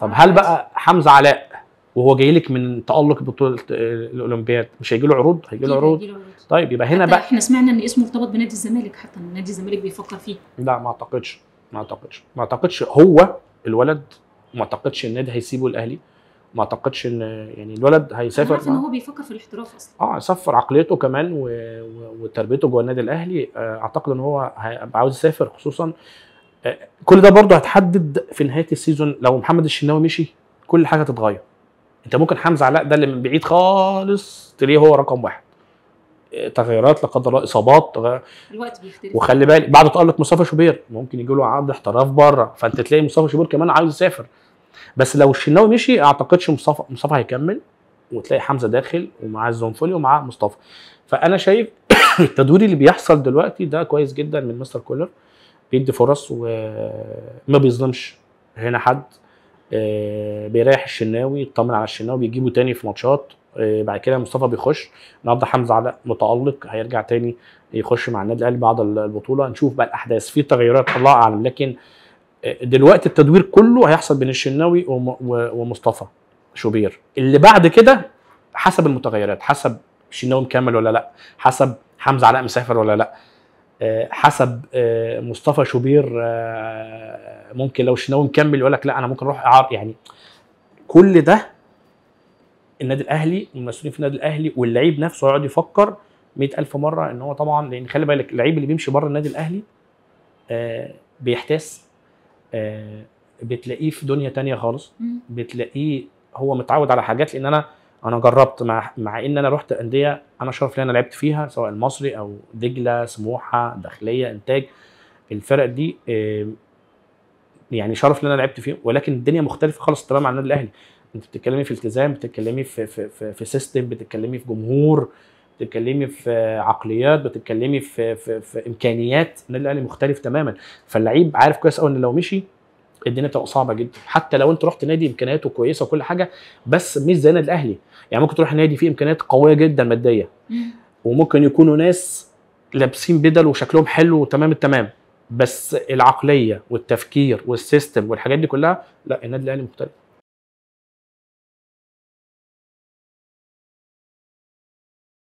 طب هل بقى حمزه علاء وهو جاي لك من تالق بطوله الاولمبياد مش هيجي له عروض هيجي له عروض طيب يبقى هنا بقى احنا سمعنا ان اسمه ارتبط بنادي الزمالك حتى نادي الزمالك بيفكر فيه لا ما اعتقدش ما اعتقدش ما اعتقدش هو الولد ما اعتقدش النادي هيسيبه الاهلي ما اعتقدش ان يعني الولد هيسافر عارف ان هو بيفكر في الاحتراف اصلا اه يسفر عقليته كمان و... وتربيته جوه النادي الاهلي آه، اعتقد ان هو هيبقى عاوز يسافر خصوصا كل ده برضه هتحدد في نهايه السيزون لو محمد الشناوي مشي كل حاجه هتتغير انت ممكن حمزه علاء ده اللي من بعيد خالص تلاقيه هو رقم واحد آه، تغيرات لا قدر الله اصابات الوقت بيختلف وخلي بالك بعد تالق مصطفى شوبير ممكن يجي له عقد احتراف بره فانت تلاقي مصطفى شوبير كمان عايز يسافر بس لو الشناوي مشي اعتقدش مصطفى مصطفى هيكمل وتلاقي حمزه داخل ومعاه الزونفولي ومعاه مصطفى فانا شايف التدوير اللي بيحصل دلوقتي ده كويس جدا من مستر كولر بيدي فرص وما بيظلمش هنا حد آه، بيريح الشناوي يطمن على الشناوي بيجيبه تاني في ماتشات آه، بعد كده مصطفى بيخش النهارده حمزه علاء متالق هيرجع تاني يخش مع النادي الاهلي بعد البطوله نشوف بقى الاحداث في تغيرات الله اعلم لكن آه، دلوقتي التدوير كله هيحصل بين الشناوي ومصطفى شوبير اللي بعد كده حسب المتغيرات حسب الشناوي مكمل ولا لا حسب حمزه علاء مسافر ولا لا حسب آه، مصطفى شوبير آه، ممكن لو الشناوي مكمل يقول لك لا انا ممكن اروح اعار يعني كل ده النادي الاهلي والمسؤولين في النادي الاهلي واللعيب نفسه يقعد يفكر 100000 مره ان هو طبعا لان خلي بالك اللعيب اللي بيمشي بره النادي الاهلي آه، بيحتاس بتلاقيه في دنيا تانية خالص بتلاقيه هو متعود على حاجات لان انا انا جربت مع مع ان انا رحت انديه انا شرف لي انا لعبت فيها سواء المصري او دجله سموحه داخليه انتاج الفرق دي يعني شرف لي انا لعبت فيهم ولكن الدنيا مختلفه خالص تماما عن النادي الاهلي انت بتتكلمي في التزام بتتكلمي في في في, في سيستم بتتكلمي في جمهور بتتكلمي في عقليات بتتكلمي في في, في امكانيات النادي الاهلي مختلف تماما فاللعيب عارف كويس قوي ان لو مشي الدنيا بتبقى صعبه جدا حتى لو انت رحت نادي امكانياته كويسه وكل حاجه بس مش زي النادي الاهلي يعني ممكن تروح نادي فيه امكانيات قويه جدا ماديه وممكن يكونوا ناس لابسين بدل وشكلهم حلو وتمام التمام بس العقليه والتفكير والسيستم والحاجات دي كلها لا النادي الاهلي مختلف